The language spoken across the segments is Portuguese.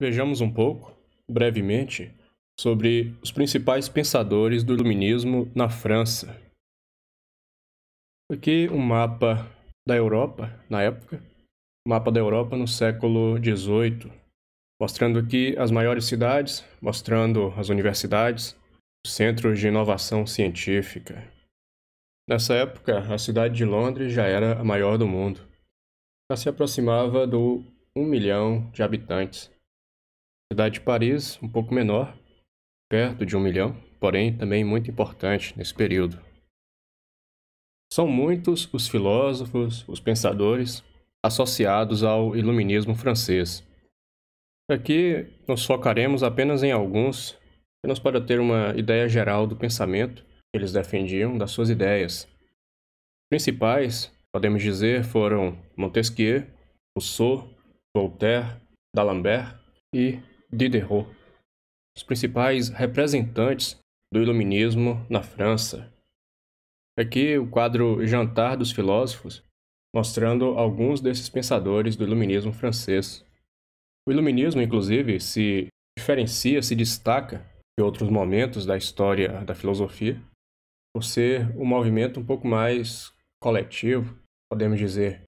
Vejamos um pouco, brevemente, sobre os principais pensadores do iluminismo na França. Aqui um mapa da Europa, na época, mapa da Europa no século XVIII, mostrando aqui as maiores cidades, mostrando as universidades, os centros de inovação científica. Nessa época, a cidade de Londres já era a maior do mundo. Já se aproximava do 1 milhão de habitantes. Cidade de Paris, um pouco menor, perto de um milhão, porém também muito importante nesse período. São muitos os filósofos, os pensadores associados ao iluminismo francês. Aqui nos focaremos apenas em alguns, apenas para ter uma ideia geral do pensamento que eles defendiam, das suas ideias. Principais, podemos dizer, foram Montesquieu, Rousseau, Voltaire, D'Alembert e Diderot, os principais representantes do iluminismo na França. É aqui o quadro Jantar dos Filósofos, mostrando alguns desses pensadores do iluminismo francês. O iluminismo, inclusive, se diferencia, se destaca de outros momentos da história da filosofia, por ser um movimento um pouco mais coletivo, podemos dizer.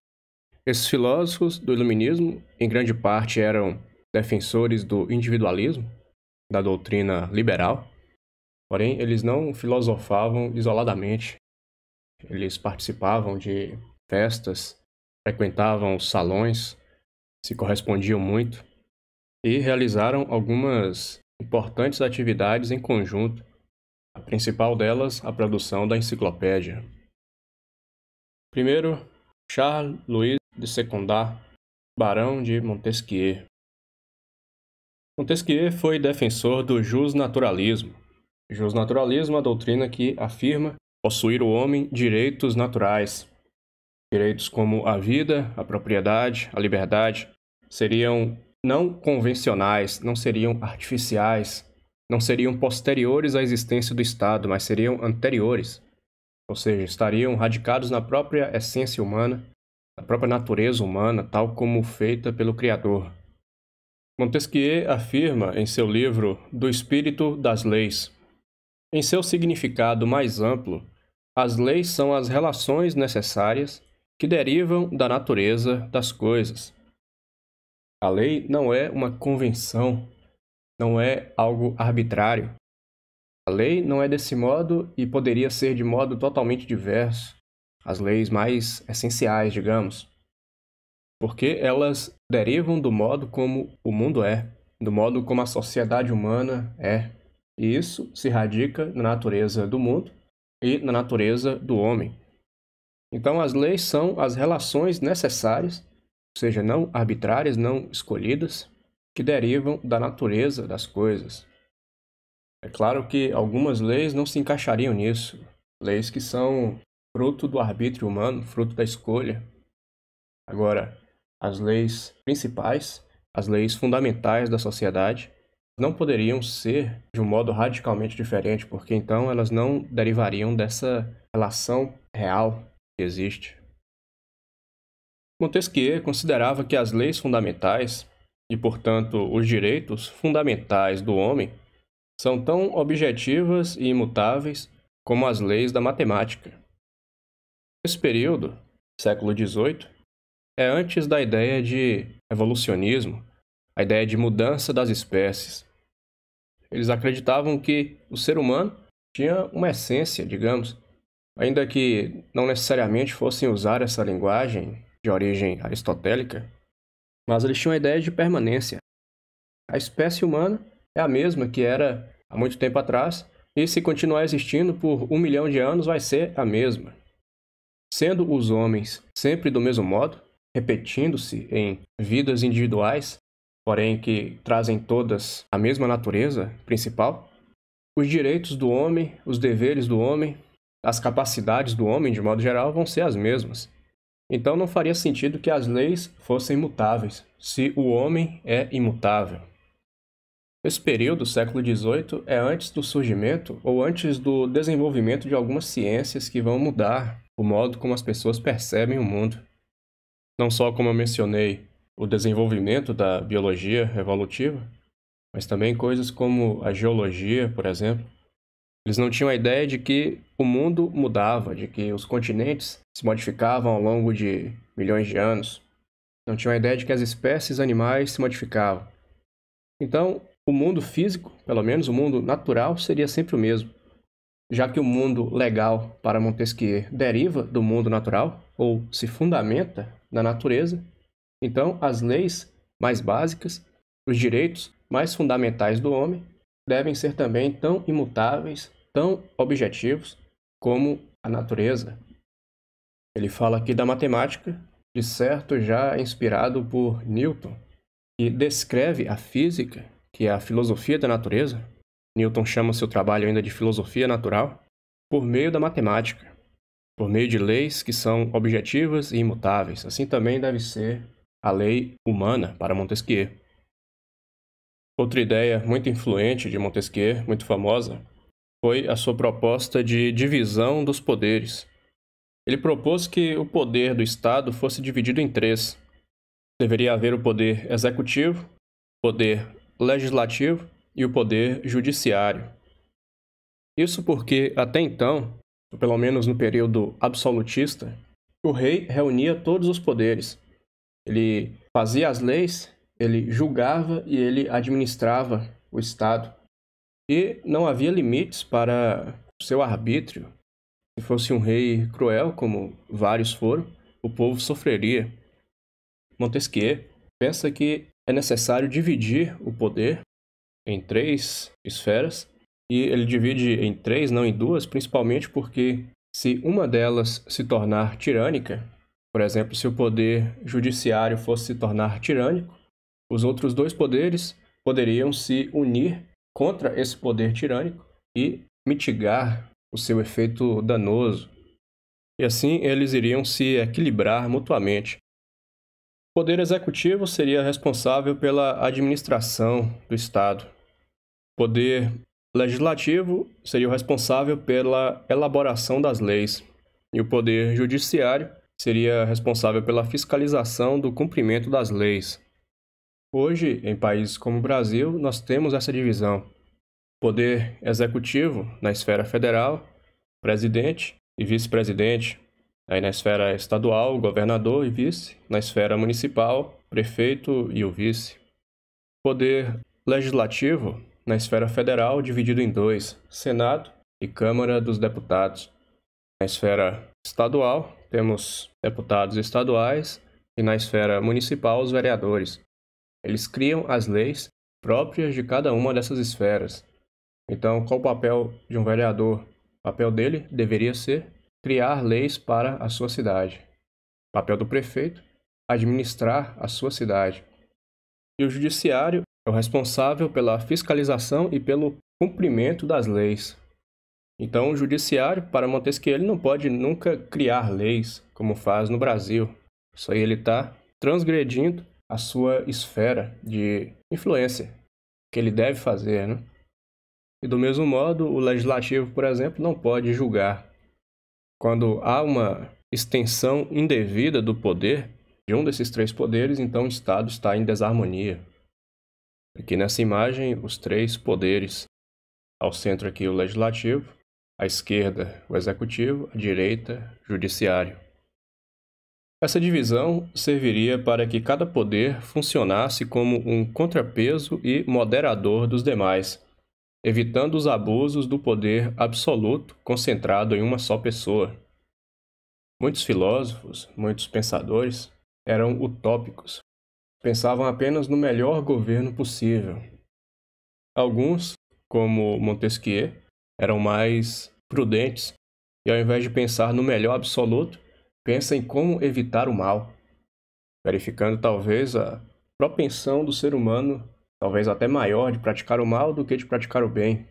Esses filósofos do iluminismo, em grande parte, eram defensores do individualismo, da doutrina liberal, porém eles não filosofavam isoladamente. Eles participavam de festas, frequentavam salões, se correspondiam muito e realizaram algumas importantes atividades em conjunto, a principal delas a produção da enciclopédia. Primeiro, Charles Louis de Secondat, barão de Montesquieu, Montesquieu foi defensor do justnaturalismo. Justnaturalismo é a doutrina que afirma possuir o homem direitos naturais. Direitos como a vida, a propriedade, a liberdade seriam não convencionais, não seriam artificiais, não seriam posteriores à existência do Estado, mas seriam anteriores. Ou seja, estariam radicados na própria essência humana, na própria natureza humana, tal como feita pelo Criador. Montesquieu afirma em seu livro Do Espírito das Leis: Em seu significado mais amplo, as leis são as relações necessárias que derivam da natureza das coisas. A lei não é uma convenção, não é algo arbitrário. A lei não é desse modo e poderia ser de modo totalmente diverso. As leis mais essenciais, digamos porque elas derivam do modo como o mundo é, do modo como a sociedade humana é. E isso se radica na natureza do mundo e na natureza do homem. Então, as leis são as relações necessárias, ou seja, não arbitrárias, não escolhidas, que derivam da natureza das coisas. É claro que algumas leis não se encaixariam nisso, leis que são fruto do arbítrio humano, fruto da escolha. Agora, as leis principais, as leis fundamentais da sociedade, não poderiam ser de um modo radicalmente diferente, porque então elas não derivariam dessa relação real que existe. Montesquieu considerava que as leis fundamentais, e portanto os direitos fundamentais do homem, são tão objetivas e imutáveis como as leis da matemática. Nesse período, século XVIII, é antes da ideia de evolucionismo, a ideia de mudança das espécies. Eles acreditavam que o ser humano tinha uma essência, digamos, ainda que não necessariamente fossem usar essa linguagem de origem aristotélica, mas eles tinham a ideia de permanência. A espécie humana é a mesma que era há muito tempo atrás, e se continuar existindo por um milhão de anos, vai ser a mesma. Sendo os homens sempre do mesmo modo, repetindo-se em vidas individuais, porém que trazem todas a mesma natureza principal, os direitos do homem, os deveres do homem, as capacidades do homem, de modo geral, vão ser as mesmas. Então não faria sentido que as leis fossem mutáveis, se o homem é imutável. Esse período, século XVIII, é antes do surgimento ou antes do desenvolvimento de algumas ciências que vão mudar o modo como as pessoas percebem o mundo não só, como eu mencionei, o desenvolvimento da biologia evolutiva, mas também coisas como a geologia, por exemplo. Eles não tinham a ideia de que o mundo mudava, de que os continentes se modificavam ao longo de milhões de anos. Não tinham a ideia de que as espécies animais se modificavam. Então, o mundo físico, pelo menos o mundo natural, seria sempre o mesmo. Já que o mundo legal para Montesquieu deriva do mundo natural, ou se fundamenta da natureza. Então, as leis mais básicas, os direitos mais fundamentais do homem, devem ser também tão imutáveis, tão objetivos como a natureza. Ele fala aqui da matemática, de certo já inspirado por Newton, que descreve a física, que é a filosofia da natureza. Newton chama seu trabalho ainda de filosofia natural, por meio da matemática por meio de leis que são objetivas e imutáveis. Assim também deve ser a lei humana para Montesquieu. Outra ideia muito influente de Montesquieu, muito famosa, foi a sua proposta de divisão dos poderes. Ele propôs que o poder do Estado fosse dividido em três. Deveria haver o poder executivo, poder legislativo e o poder judiciário. Isso porque, até então, pelo menos no período absolutista, o rei reunia todos os poderes. Ele fazia as leis, ele julgava e ele administrava o Estado. E não havia limites para o seu arbítrio. Se fosse um rei cruel, como vários foram, o povo sofreria. Montesquieu pensa que é necessário dividir o poder em três esferas e ele divide em três, não em duas, principalmente porque se uma delas se tornar tirânica, por exemplo, se o poder judiciário fosse se tornar tirânico, os outros dois poderes poderiam se unir contra esse poder tirânico e mitigar o seu efeito danoso. E assim eles iriam se equilibrar mutuamente. O poder executivo seria responsável pela administração do Estado. O poder legislativo seria o responsável pela elaboração das leis, e o poder judiciário seria responsável pela fiscalização do cumprimento das leis. Hoje, em países como o Brasil, nós temos essa divisão: poder executivo na esfera federal, presidente e vice-presidente. Aí na esfera estadual, governador e vice, na esfera municipal, prefeito e o vice. Poder legislativo na esfera federal, dividido em dois: Senado e Câmara dos Deputados. Na esfera estadual, temos deputados estaduais e na esfera municipal, os vereadores. Eles criam as leis próprias de cada uma dessas esferas. Então, qual o papel de um vereador? O papel dele deveria ser criar leis para a sua cidade. O papel do prefeito, administrar a sua cidade. E o judiciário é o responsável pela fiscalização e pelo cumprimento das leis. Então, o judiciário, para Montesquieu, ele não pode nunca criar leis, como faz no Brasil. Isso aí ele está transgredindo a sua esfera de influência, que ele deve fazer, né? E do mesmo modo, o legislativo, por exemplo, não pode julgar. Quando há uma extensão indevida do poder de um desses três poderes, então o Estado está em desarmonia. Aqui nessa imagem, os três poderes. Ao centro aqui o legislativo, à esquerda o executivo, à direita o judiciário. Essa divisão serviria para que cada poder funcionasse como um contrapeso e moderador dos demais, evitando os abusos do poder absoluto concentrado em uma só pessoa. Muitos filósofos, muitos pensadores eram utópicos, pensavam apenas no melhor governo possível. Alguns, como Montesquieu, eram mais prudentes e, ao invés de pensar no melhor absoluto, pensam em como evitar o mal, verificando talvez a propensão do ser humano, talvez até maior, de praticar o mal do que de praticar o bem.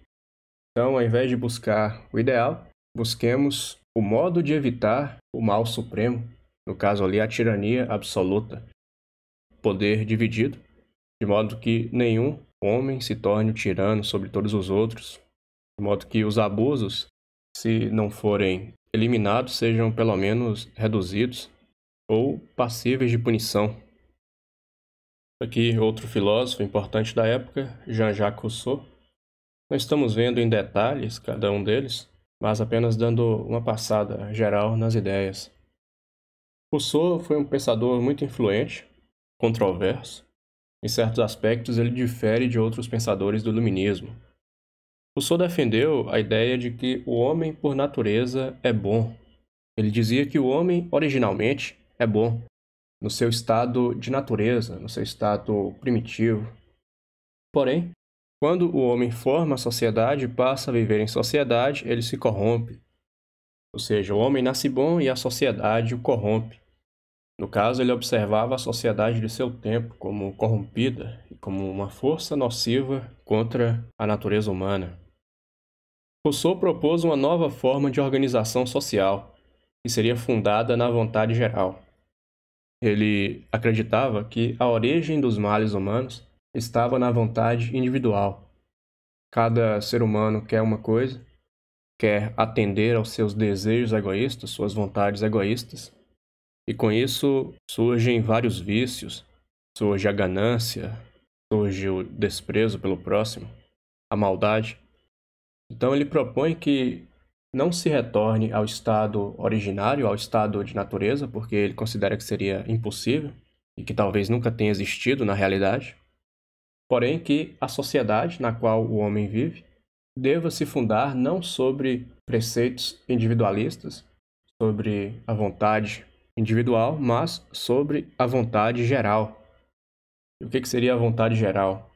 Então, ao invés de buscar o ideal, busquemos o modo de evitar o mal supremo, no caso ali, a tirania absoluta poder dividido, de modo que nenhum homem se torne um tirano sobre todos os outros, de modo que os abusos, se não forem eliminados, sejam pelo menos reduzidos ou passíveis de punição. Aqui outro filósofo importante da época, Jean-Jacques Rousseau. Não estamos vendo em detalhes cada um deles, mas apenas dando uma passada geral nas ideias. Rousseau foi um pensador muito influente, controverso, em certos aspectos ele difere de outros pensadores do iluminismo. Rousseau defendeu a ideia de que o homem, por natureza, é bom. Ele dizia que o homem, originalmente, é bom, no seu estado de natureza, no seu estado primitivo. Porém, quando o homem forma a sociedade e passa a viver em sociedade, ele se corrompe. Ou seja, o homem nasce bom e a sociedade o corrompe. No caso, ele observava a sociedade de seu tempo como corrompida e como uma força nociva contra a natureza humana. Rousseau propôs uma nova forma de organização social, que seria fundada na vontade geral. Ele acreditava que a origem dos males humanos estava na vontade individual. Cada ser humano quer uma coisa, quer atender aos seus desejos egoístas, suas vontades egoístas, e com isso surgem vários vícios, surge a ganância, surge o desprezo pelo próximo, a maldade. Então ele propõe que não se retorne ao estado originário, ao estado de natureza, porque ele considera que seria impossível e que talvez nunca tenha existido na realidade. Porém, que a sociedade na qual o homem vive deva se fundar não sobre preceitos individualistas, sobre a vontade individual, mas sobre a vontade geral. E o que, que seria a vontade geral?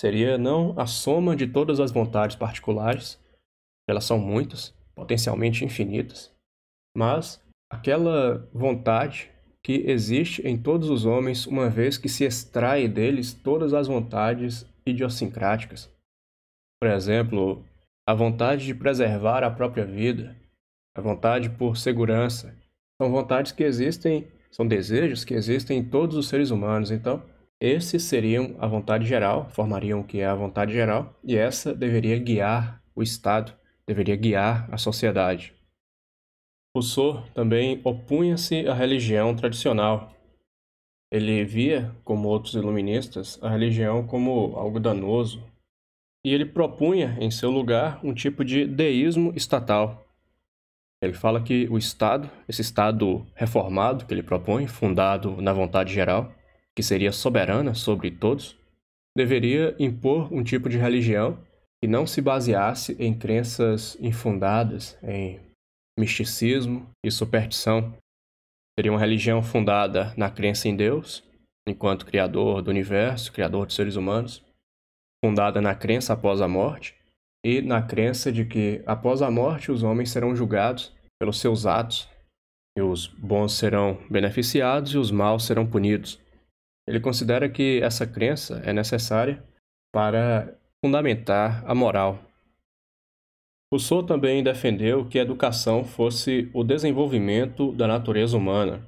Seria não a soma de todas as vontades particulares, elas são muitas, potencialmente infinitas, mas aquela vontade que existe em todos os homens, uma vez que se extrai deles todas as vontades idiosincráticas. Por exemplo, a vontade de preservar a própria vida, a vontade por segurança, são vontades que existem, são desejos que existem em todos os seres humanos. Então, esses seriam a vontade geral, formariam o que é a vontade geral, e essa deveria guiar o Estado, deveria guiar a sociedade. Rousseau também opunha-se à religião tradicional. Ele via, como outros iluministas, a religião como algo danoso, e ele propunha, em seu lugar, um tipo de deísmo estatal, ele fala que o Estado, esse Estado reformado que ele propõe, fundado na vontade geral, que seria soberana sobre todos, deveria impor um tipo de religião que não se baseasse em crenças infundadas, em misticismo e superstição. Seria uma religião fundada na crença em Deus, enquanto Criador do universo, Criador dos seres humanos, fundada na crença após a morte e na crença de que, após a morte, os homens serão julgados pelos seus atos, e os bons serão beneficiados e os maus serão punidos. Ele considera que essa crença é necessária para fundamentar a moral. Rousseau também defendeu que a educação fosse o desenvolvimento da natureza humana,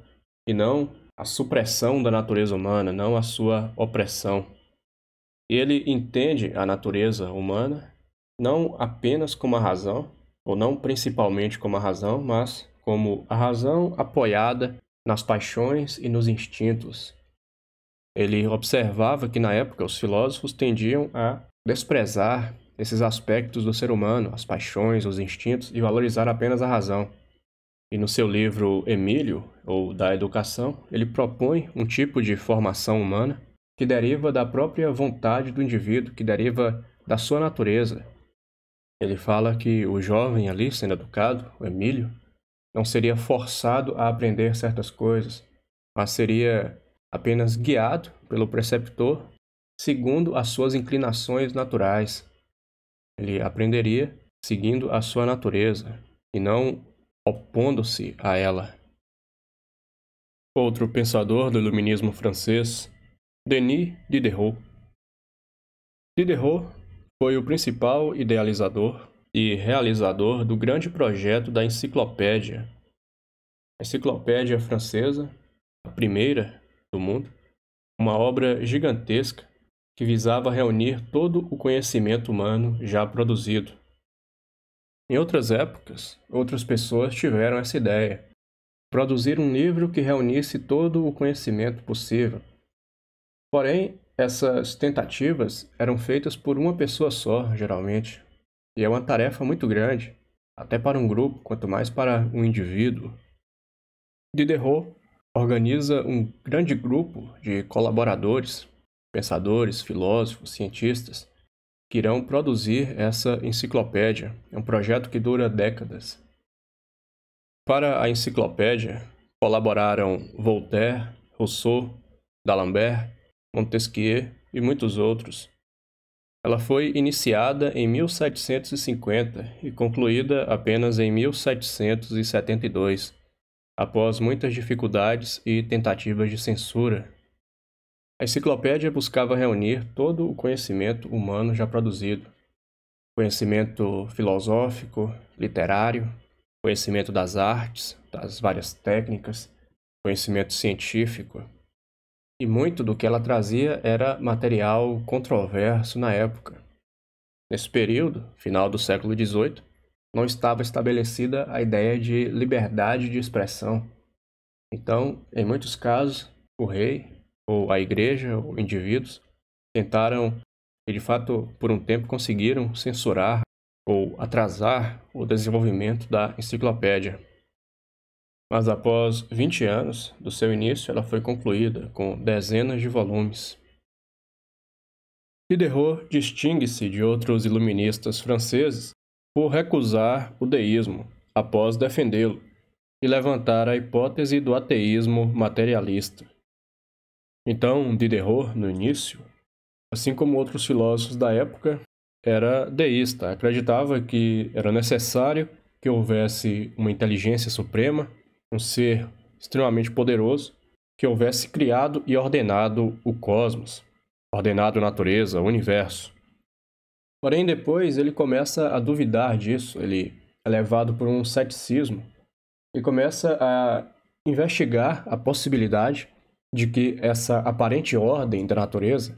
e não a supressão da natureza humana, não a sua opressão. Ele entende a natureza humana não apenas como a razão, ou não principalmente como a razão, mas como a razão apoiada nas paixões e nos instintos. Ele observava que na época os filósofos tendiam a desprezar esses aspectos do ser humano, as paixões, os instintos, e valorizar apenas a razão. E no seu livro Emílio, ou Da Educação, ele propõe um tipo de formação humana que deriva da própria vontade do indivíduo, que deriva da sua natureza, ele fala que o jovem ali sendo educado, o Emílio, não seria forçado a aprender certas coisas, mas seria apenas guiado pelo preceptor segundo as suas inclinações naturais. Ele aprenderia seguindo a sua natureza e não opondo-se a ela. Outro pensador do iluminismo francês, Denis Diderot. Diderot foi o principal idealizador e realizador do grande projeto da enciclopédia. A enciclopédia francesa, a primeira do mundo, uma obra gigantesca que visava reunir todo o conhecimento humano já produzido. Em outras épocas, outras pessoas tiveram essa ideia: produzir um livro que reunisse todo o conhecimento possível. Porém, essas tentativas eram feitas por uma pessoa só, geralmente, e é uma tarefa muito grande, até para um grupo, quanto mais para um indivíduo. Diderot organiza um grande grupo de colaboradores, pensadores, filósofos, cientistas, que irão produzir essa enciclopédia. É um projeto que dura décadas. Para a enciclopédia, colaboraram Voltaire, Rousseau, D'Alembert, Montesquieu e muitos outros. Ela foi iniciada em 1750 e concluída apenas em 1772, após muitas dificuldades e tentativas de censura. A enciclopédia buscava reunir todo o conhecimento humano já produzido: conhecimento filosófico, literário, conhecimento das artes, das várias técnicas, conhecimento científico, e muito do que ela trazia era material controverso na época. Nesse período, final do século XVIII, não estava estabelecida a ideia de liberdade de expressão. Então, em muitos casos, o rei, ou a igreja, ou indivíduos, tentaram, e de fato por um tempo conseguiram, censurar ou atrasar o desenvolvimento da enciclopédia. Mas após 20 anos do seu início, ela foi concluída com dezenas de volumes. Diderot distingue-se de outros iluministas franceses por recusar o deísmo, após defendê-lo, e levantar a hipótese do ateísmo materialista. Então, Diderot, no início, assim como outros filósofos da época, era deísta, acreditava que era necessário que houvesse uma inteligência suprema um ser extremamente poderoso, que houvesse criado e ordenado o cosmos, ordenado a natureza, o universo. Porém, depois ele começa a duvidar disso, ele é levado por um ceticismo e começa a investigar a possibilidade de que essa aparente ordem da natureza,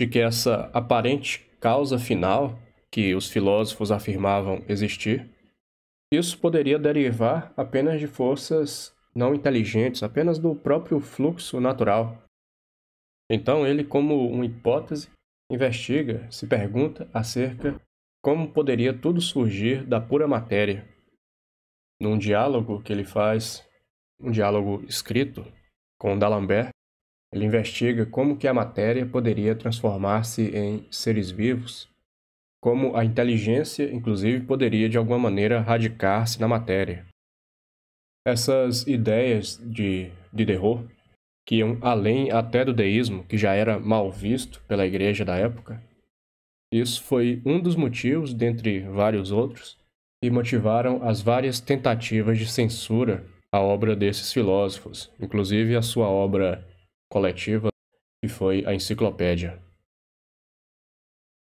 de que essa aparente causa final que os filósofos afirmavam existir, isso poderia derivar apenas de forças não inteligentes, apenas do próprio fluxo natural. Então ele, como uma hipótese, investiga, se pergunta acerca como poderia tudo surgir da pura matéria. Num diálogo que ele faz, um diálogo escrito com D'Alembert, ele investiga como que a matéria poderia transformar-se em seres vivos, como a inteligência, inclusive, poderia de alguma maneira radicar-se na matéria. Essas ideias de Diderot, que iam além até do deísmo, que já era mal visto pela igreja da época, isso foi um dos motivos, dentre vários outros, que motivaram as várias tentativas de censura à obra desses filósofos, inclusive a sua obra coletiva, que foi a Enciclopédia.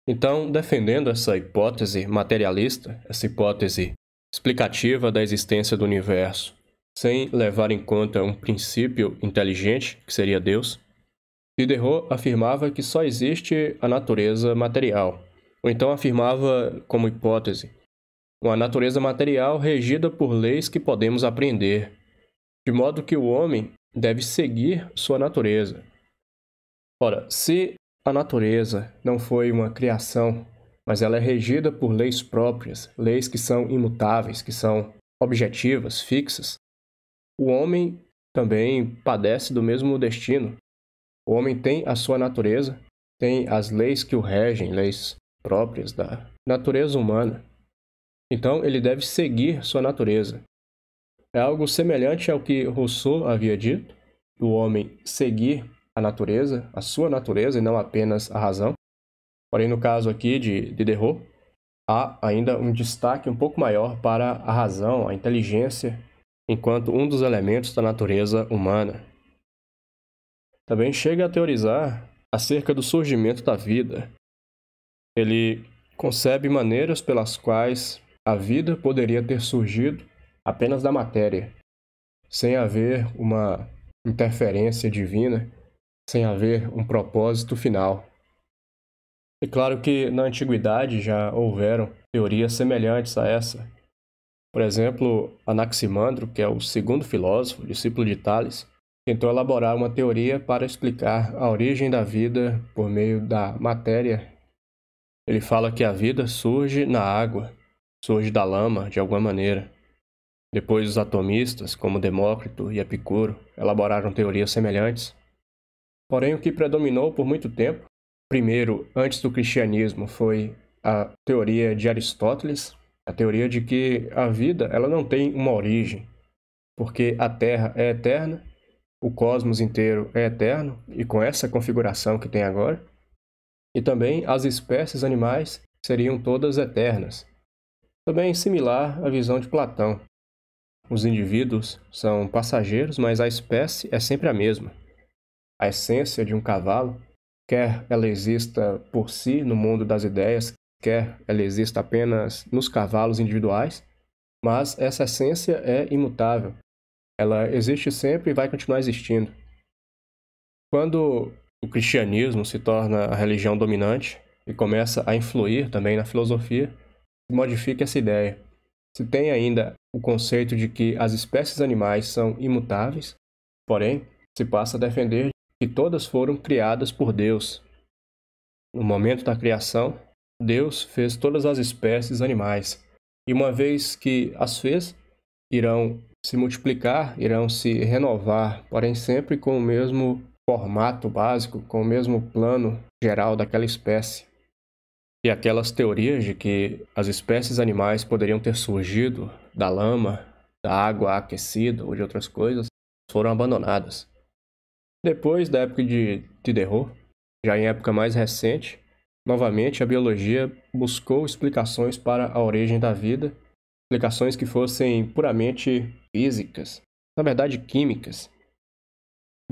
Então, defendendo essa hipótese materialista, essa hipótese explicativa da existência do universo, sem levar em conta um princípio inteligente, que seria Deus, Diderot afirmava que só existe a natureza material, ou então afirmava como hipótese, uma natureza material regida por leis que podemos aprender, de modo que o homem deve seguir sua natureza. Ora, se a natureza não foi uma criação, mas ela é regida por leis próprias, leis que são imutáveis, que são objetivas, fixas. O homem também padece do mesmo destino. O homem tem a sua natureza, tem as leis que o regem, leis próprias da natureza humana. Então ele deve seguir sua natureza. É algo semelhante ao que Rousseau havia dito, o homem seguir a natureza, a sua natureza e não apenas a razão. Porém, no caso aqui de Diderot, há ainda um destaque um pouco maior para a razão, a inteligência, enquanto um dos elementos da natureza humana. Também chega a teorizar acerca do surgimento da vida. Ele concebe maneiras pelas quais a vida poderia ter surgido apenas da matéria, sem haver uma interferência divina sem haver um propósito final. E claro que na antiguidade já houveram teorias semelhantes a essa. Por exemplo, Anaximandro, que é o segundo filósofo, discípulo de Tales, tentou elaborar uma teoria para explicar a origem da vida por meio da matéria. Ele fala que a vida surge na água, surge da lama de alguma maneira. Depois, os atomistas, como Demócrito e Epicuro, elaboraram teorias semelhantes. Porém, o que predominou por muito tempo, primeiro, antes do cristianismo, foi a teoria de Aristóteles, a teoria de que a vida ela não tem uma origem, porque a Terra é eterna, o cosmos inteiro é eterno e com essa configuração que tem agora, e também as espécies animais seriam todas eternas. Também similar à visão de Platão. Os indivíduos são passageiros, mas a espécie é sempre a mesma a essência de um cavalo, quer ela exista por si no mundo das ideias, quer ela exista apenas nos cavalos individuais, mas essa essência é imutável. Ela existe sempre e vai continuar existindo. Quando o cristianismo se torna a religião dominante e começa a influir também na filosofia, modifica essa ideia. Se tem ainda o conceito de que as espécies animais são imutáveis, porém, se passa a defender que todas foram criadas por Deus. No momento da criação, Deus fez todas as espécies animais, e uma vez que as fez, irão se multiplicar, irão se renovar, porém sempre com o mesmo formato básico, com o mesmo plano geral daquela espécie. E aquelas teorias de que as espécies animais poderiam ter surgido da lama, da água aquecida ou de outras coisas foram abandonadas. Depois da época de Diderot, já em época mais recente, novamente a biologia buscou explicações para a origem da vida, explicações que fossem puramente físicas, na verdade químicas.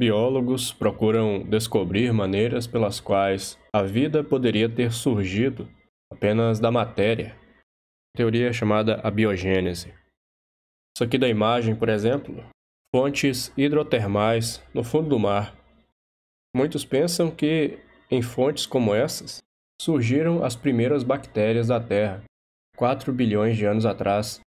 Biólogos procuram descobrir maneiras pelas quais a vida poderia ter surgido apenas da matéria, teoria chamada a biogênese. Isso aqui da imagem, por exemplo, fontes hidrotermais no fundo do mar. Muitos pensam que em fontes como essas surgiram as primeiras bactérias da Terra, 4 bilhões de anos atrás,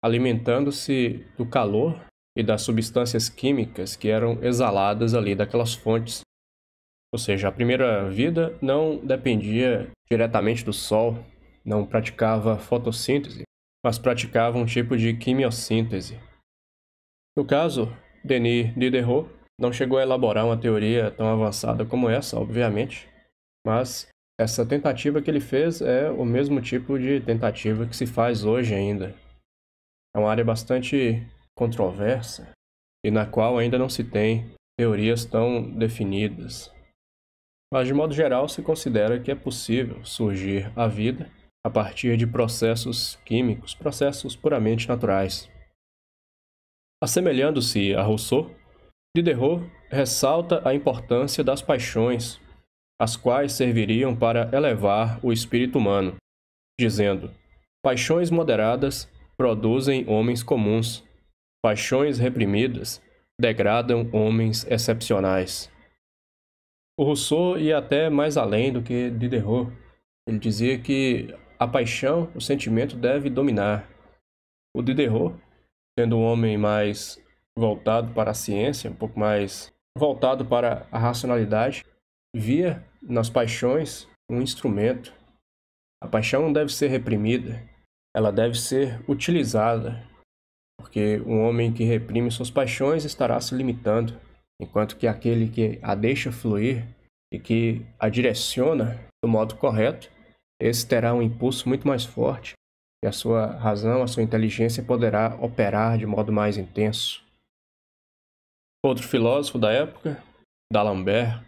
alimentando-se do calor e das substâncias químicas que eram exaladas ali daquelas fontes. Ou seja, a primeira vida não dependia diretamente do sol, não praticava fotossíntese, mas praticava um tipo de quimiossíntese, no caso, Denis Diderot não chegou a elaborar uma teoria tão avançada como essa, obviamente, mas essa tentativa que ele fez é o mesmo tipo de tentativa que se faz hoje ainda. É uma área bastante controversa e na qual ainda não se tem teorias tão definidas. Mas de modo geral se considera que é possível surgir a vida a partir de processos químicos, processos puramente naturais. Assemelhando-se a Rousseau, Diderot ressalta a importância das paixões, as quais serviriam para elevar o espírito humano, dizendo: paixões moderadas produzem homens comuns, paixões reprimidas degradam homens excepcionais. O Rousseau ia até mais além do que Diderot. Ele dizia que a paixão, o sentimento deve dominar. O Diderot sendo um homem mais voltado para a ciência, um pouco mais voltado para a racionalidade, via nas paixões um instrumento. A paixão não deve ser reprimida, ela deve ser utilizada, porque um homem que reprime suas paixões estará se limitando, enquanto que aquele que a deixa fluir e que a direciona do modo correto, esse terá um impulso muito mais forte e a sua razão, a sua inteligência poderá operar de modo mais intenso. Outro filósofo da época, D'Alembert,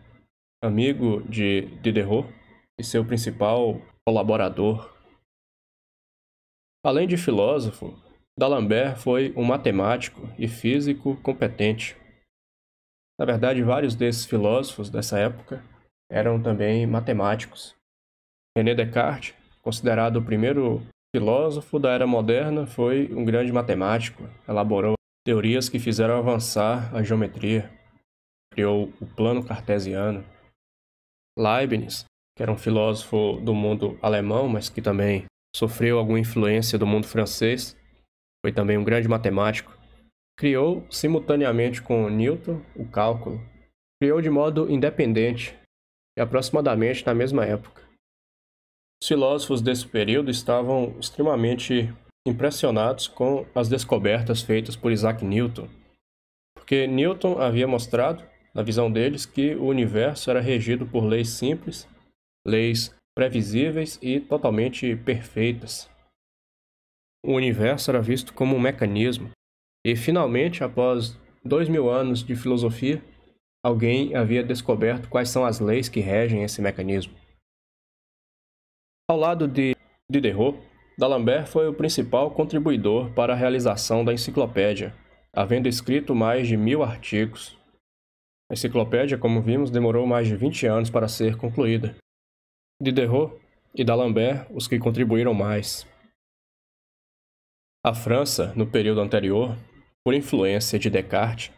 amigo de Diderot e seu principal colaborador. Além de filósofo, D'Alembert foi um matemático e físico competente. Na verdade, vários desses filósofos dessa época eram também matemáticos. René Descartes, considerado o primeiro filósofo da era moderna, foi um grande matemático. Elaborou teorias que fizeram avançar a geometria. Criou o plano cartesiano. Leibniz, que era um filósofo do mundo alemão, mas que também sofreu alguma influência do mundo francês, foi também um grande matemático. Criou simultaneamente com Newton o cálculo. Criou de modo independente e aproximadamente na mesma época. Os filósofos desse período estavam extremamente impressionados com as descobertas feitas por Isaac Newton, porque Newton havia mostrado, na visão deles, que o universo era regido por leis simples, leis previsíveis e totalmente perfeitas. O universo era visto como um mecanismo, e finalmente, após dois mil anos de filosofia, alguém havia descoberto quais são as leis que regem esse mecanismo. Ao lado de Diderot, D'Alembert foi o principal contribuidor para a realização da enciclopédia, havendo escrito mais de mil artigos. A enciclopédia, como vimos, demorou mais de 20 anos para ser concluída. Diderot e D'Alembert os que contribuíram mais. A França, no período anterior, por influência de Descartes,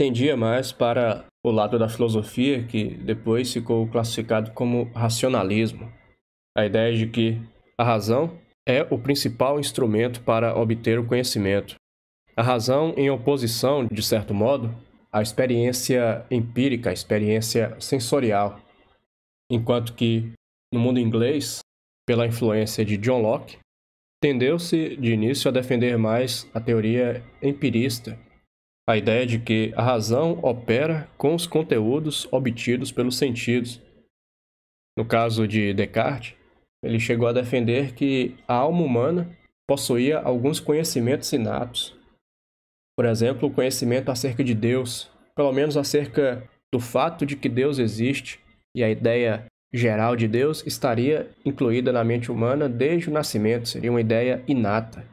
tendia mais para o lado da filosofia que depois ficou classificado como racionalismo, a ideia é de que a razão é o principal instrumento para obter o conhecimento. A razão, em oposição, de certo modo, à experiência empírica, à experiência sensorial. Enquanto que, no mundo inglês, pela influência de John Locke, tendeu-se de início a defender mais a teoria empirista, a ideia de que a razão opera com os conteúdos obtidos pelos sentidos. No caso de Descartes, ele chegou a defender que a alma humana possuía alguns conhecimentos inatos. Por exemplo, o conhecimento acerca de Deus, pelo menos acerca do fato de que Deus existe e a ideia geral de Deus estaria incluída na mente humana desde o nascimento, seria uma ideia inata.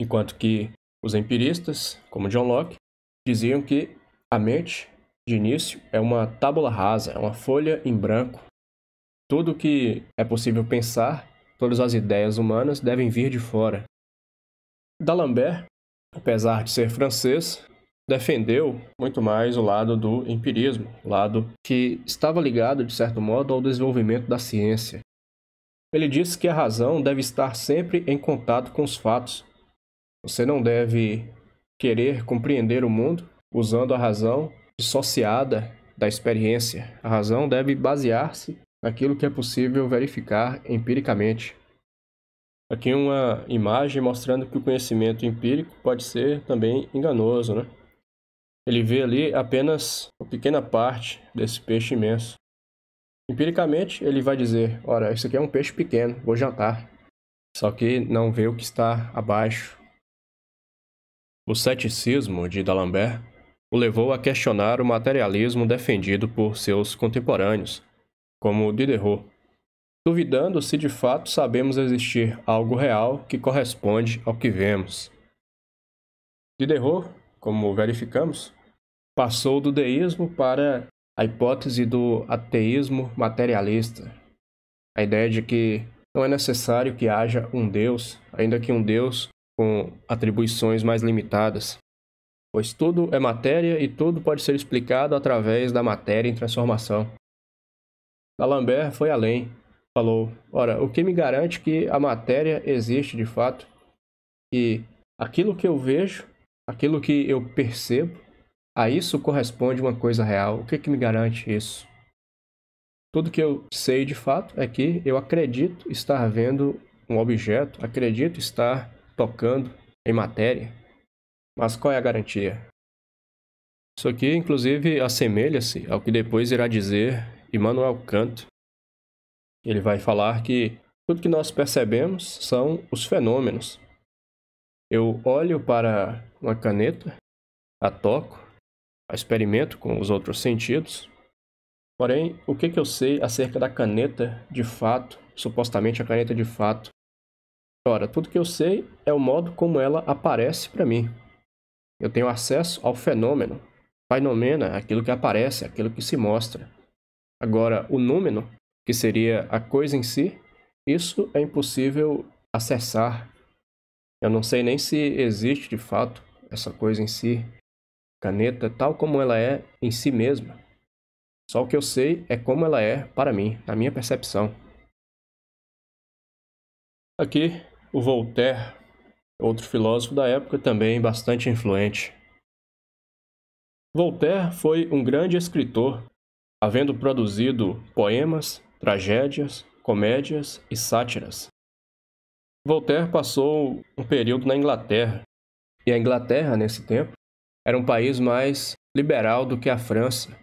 Enquanto que os empiristas, como John Locke, diziam que a mente, de início, é uma tábula rasa, é uma folha em branco, tudo o que é possível pensar, todas as ideias humanas devem vir de fora. D'Alembert, apesar de ser francês, defendeu muito mais o lado do empirismo, lado que estava ligado, de certo modo, ao desenvolvimento da ciência. Ele disse que a razão deve estar sempre em contato com os fatos. Você não deve querer compreender o mundo usando a razão dissociada da experiência. A razão deve basear-se aquilo que é possível verificar empiricamente. Aqui uma imagem mostrando que o conhecimento empírico pode ser também enganoso, né? Ele vê ali apenas uma pequena parte desse peixe imenso. Empiricamente, ele vai dizer: "Ora, isso aqui é um peixe pequeno, vou jantar". Só que não vê o que está abaixo. O ceticismo de D'Alembert o levou a questionar o materialismo defendido por seus contemporâneos, como Diderot, duvidando se de fato sabemos existir algo real que corresponde ao que vemos. Diderot, como verificamos, passou do deísmo para a hipótese do ateísmo materialista, a ideia de que não é necessário que haja um Deus, ainda que um Deus com atribuições mais limitadas, pois tudo é matéria e tudo pode ser explicado através da matéria em transformação. Lambert foi além. Falou: Ora, o que me garante que a matéria existe de fato? E aquilo que eu vejo, aquilo que eu percebo, a isso corresponde uma coisa real. O que, que me garante isso? Tudo que eu sei de fato é que eu acredito estar vendo um objeto, acredito estar tocando em matéria. Mas qual é a garantia? Isso aqui, inclusive, assemelha-se ao que depois irá dizer Immanuel Kant, ele vai falar que tudo que nós percebemos são os fenômenos. Eu olho para uma caneta, a toco, a experimento com os outros sentidos. Porém, o que, que eu sei acerca da caneta de fato, supostamente a caneta de fato? Ora, tudo que eu sei é o modo como ela aparece para mim. Eu tenho acesso ao fenômeno, Phenomena, aquilo que aparece, aquilo que se mostra. Agora, o númeno, que seria a coisa em si, isso é impossível acessar. Eu não sei nem se existe de fato essa coisa em si, caneta tal como ela é em si mesma. Só o que eu sei é como ela é para mim, na minha percepção. Aqui, o Voltaire, outro filósofo da época também bastante influente. Voltaire foi um grande escritor havendo produzido poemas, tragédias, comédias e sátiras. Voltaire passou um período na Inglaterra, e a Inglaterra, nesse tempo, era um país mais liberal do que a França.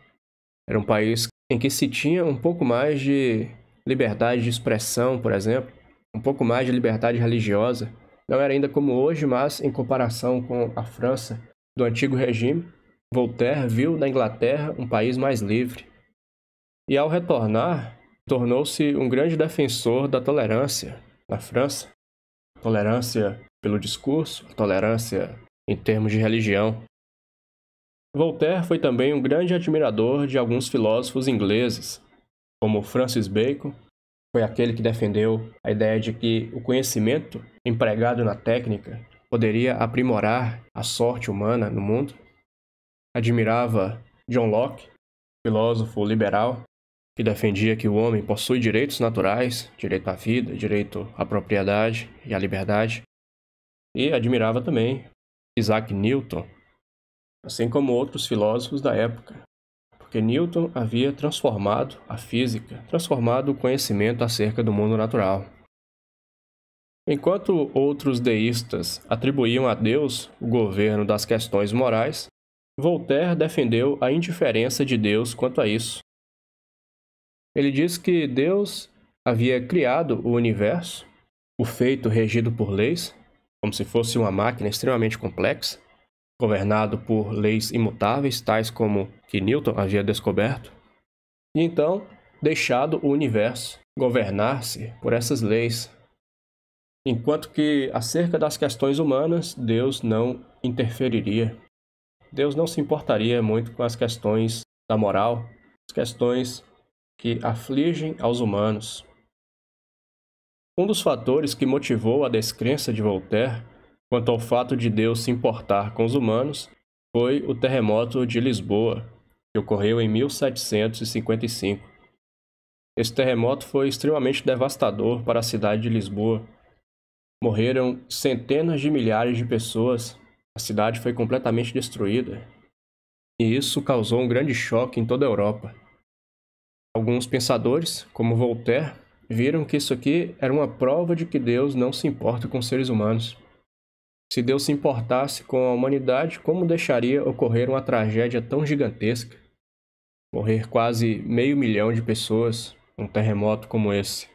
Era um país em que se tinha um pouco mais de liberdade de expressão, por exemplo, um pouco mais de liberdade religiosa. Não era ainda como hoje, mas em comparação com a França do antigo regime, Voltaire viu na Inglaterra um país mais livre e, ao retornar, tornou-se um grande defensor da tolerância na França. Tolerância pelo discurso, tolerância em termos de religião. Voltaire foi também um grande admirador de alguns filósofos ingleses, como Francis Bacon, foi aquele que defendeu a ideia de que o conhecimento empregado na técnica poderia aprimorar a sorte humana no mundo. Admirava John Locke, filósofo liberal, que defendia que o homem possui direitos naturais, direito à vida, direito à propriedade e à liberdade, e admirava também Isaac Newton, assim como outros filósofos da época, porque Newton havia transformado a física, transformado o conhecimento acerca do mundo natural. Enquanto outros deístas atribuíam a Deus o governo das questões morais, Voltaire defendeu a indiferença de Deus quanto a isso, ele diz que Deus havia criado o universo, o feito regido por leis, como se fosse uma máquina extremamente complexa, governado por leis imutáveis, tais como que Newton havia descoberto, e então deixado o universo governar-se por essas leis, enquanto que acerca das questões humanas, Deus não interferiria. Deus não se importaria muito com as questões da moral, as questões que afligem aos humanos. Um dos fatores que motivou a descrença de Voltaire quanto ao fato de Deus se importar com os humanos foi o terremoto de Lisboa, que ocorreu em 1755. Esse terremoto foi extremamente devastador para a cidade de Lisboa. Morreram centenas de milhares de pessoas, a cidade foi completamente destruída. E isso causou um grande choque em toda a Europa. Alguns pensadores, como Voltaire, viram que isso aqui era uma prova de que Deus não se importa com seres humanos. Se Deus se importasse com a humanidade, como deixaria ocorrer uma tragédia tão gigantesca? Morrer quase meio milhão de pessoas num terremoto como esse.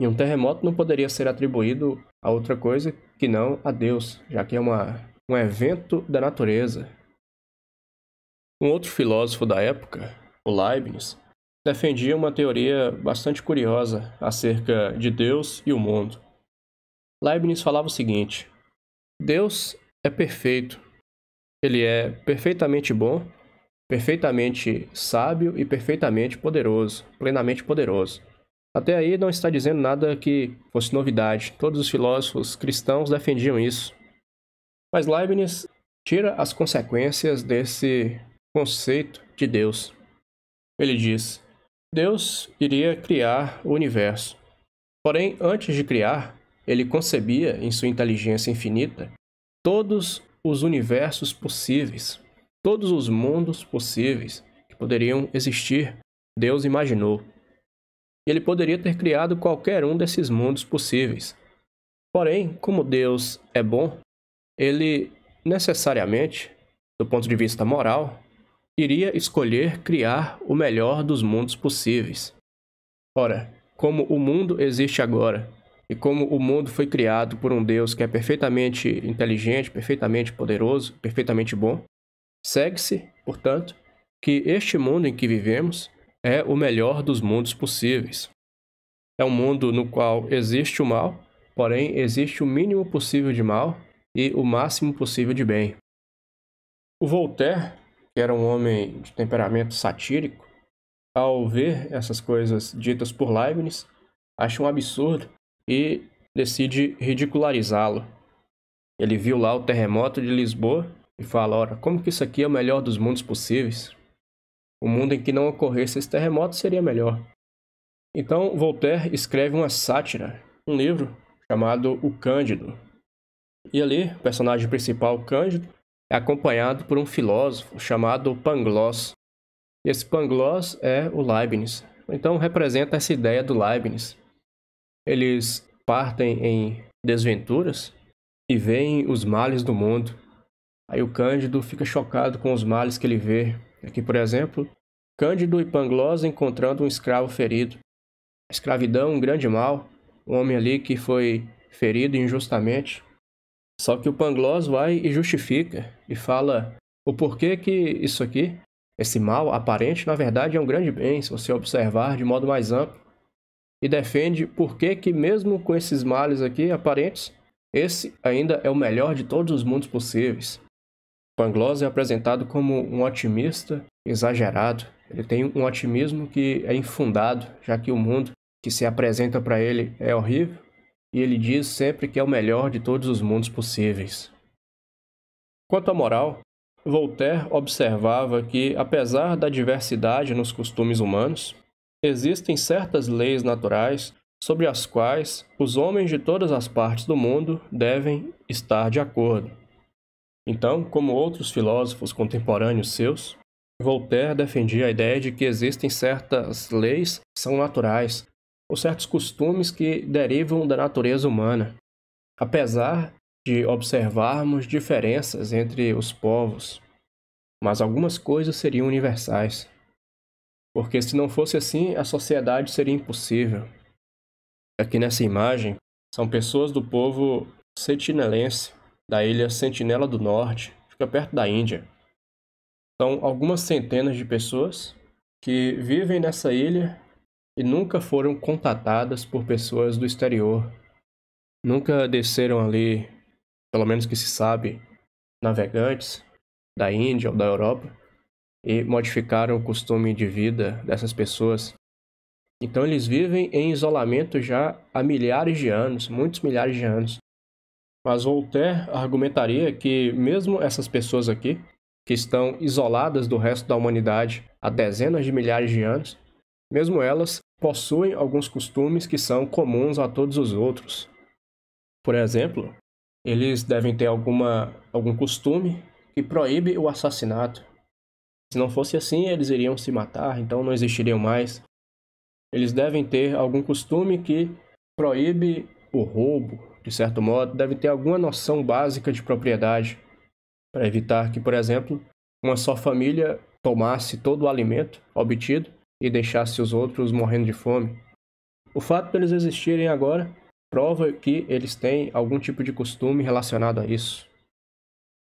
E um terremoto não poderia ser atribuído a outra coisa que não a Deus, já que é uma, um evento da natureza. Um outro filósofo da época, o Leibniz, defendia uma teoria bastante curiosa acerca de Deus e o mundo. Leibniz falava o seguinte: Deus é perfeito. Ele é perfeitamente bom, perfeitamente sábio e perfeitamente poderoso, plenamente poderoso. Até aí não está dizendo nada que fosse novidade. Todos os filósofos cristãos defendiam isso. Mas Leibniz tira as consequências desse conceito de Deus. Ele diz: Deus iria criar o universo. Porém, antes de criar, ele concebia, em sua inteligência infinita, todos os universos possíveis, todos os mundos possíveis que poderiam existir. Deus imaginou. Ele poderia ter criado qualquer um desses mundos possíveis. Porém, como Deus é bom, ele necessariamente, do ponto de vista moral, iria escolher criar o melhor dos mundos possíveis. Ora, como o mundo existe agora, e como o mundo foi criado por um Deus que é perfeitamente inteligente, perfeitamente poderoso, perfeitamente bom, segue-se, portanto, que este mundo em que vivemos é o melhor dos mundos possíveis. É um mundo no qual existe o mal, porém existe o mínimo possível de mal e o máximo possível de bem. O Voltaire que era um homem de temperamento satírico, ao ver essas coisas ditas por Leibniz, acha um absurdo e decide ridicularizá-lo. Ele viu lá o terremoto de Lisboa e fala: ora, como que isso aqui é o melhor dos mundos possíveis? O mundo em que não ocorresse esse terremoto seria melhor. Então Voltaire escreve uma sátira, um livro chamado O Cândido. E ali, o personagem principal, Cândido, é acompanhado por um filósofo chamado Pangloss. Esse Pangloss é o Leibniz. Então representa essa ideia do Leibniz. Eles partem em desventuras e veem os males do mundo. Aí o Cândido fica chocado com os males que ele vê. Aqui, por exemplo, Cândido e Pangloss encontrando um escravo ferido. A escravidão, é um grande mal, um homem ali que foi ferido injustamente. Só que o Pangloss vai e justifica e fala o porquê que isso aqui, esse mal aparente, na verdade é um grande bem, se você observar de modo mais amplo. E defende por que que mesmo com esses males aqui aparentes, esse ainda é o melhor de todos os mundos possíveis. Pangloss é apresentado como um otimista exagerado. Ele tem um otimismo que é infundado, já que o mundo que se apresenta para ele é horrível e ele diz sempre que é o melhor de todos os mundos possíveis. Quanto à moral, Voltaire observava que, apesar da diversidade nos costumes humanos, existem certas leis naturais sobre as quais os homens de todas as partes do mundo devem estar de acordo. Então, como outros filósofos contemporâneos seus, Voltaire defendia a ideia de que existem certas leis que são naturais, com certos costumes que derivam da natureza humana. Apesar de observarmos diferenças entre os povos, mas algumas coisas seriam universais. Porque se não fosse assim, a sociedade seria impossível. Aqui nessa imagem são pessoas do povo sentinelense, da ilha Sentinela do Norte, fica perto da Índia. São algumas centenas de pessoas que vivem nessa ilha e nunca foram contatadas por pessoas do exterior. Nunca desceram ali, pelo menos que se sabe, navegantes da Índia ou da Europa e modificaram o costume de vida dessas pessoas. Então eles vivem em isolamento já há milhares de anos, muitos milhares de anos. Mas Voltaire argumentaria que mesmo essas pessoas aqui, que estão isoladas do resto da humanidade há dezenas de milhares de anos, mesmo elas possuem alguns costumes que são comuns a todos os outros. Por exemplo, eles devem ter alguma, algum costume que proíbe o assassinato. Se não fosse assim, eles iriam se matar, então não existiriam mais. Eles devem ter algum costume que proíbe o roubo, de certo modo, devem ter alguma noção básica de propriedade, para evitar que, por exemplo, uma só família tomasse todo o alimento obtido e deixasse os outros morrendo de fome. O fato deles de existirem agora prova que eles têm algum tipo de costume relacionado a isso.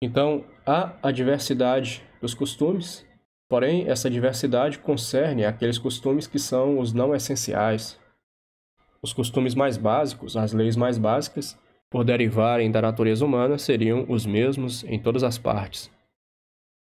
Então, há a diversidade dos costumes, porém, essa diversidade concerne aqueles costumes que são os não essenciais. Os costumes mais básicos, as leis mais básicas, por derivarem da natureza humana, seriam os mesmos em todas as partes.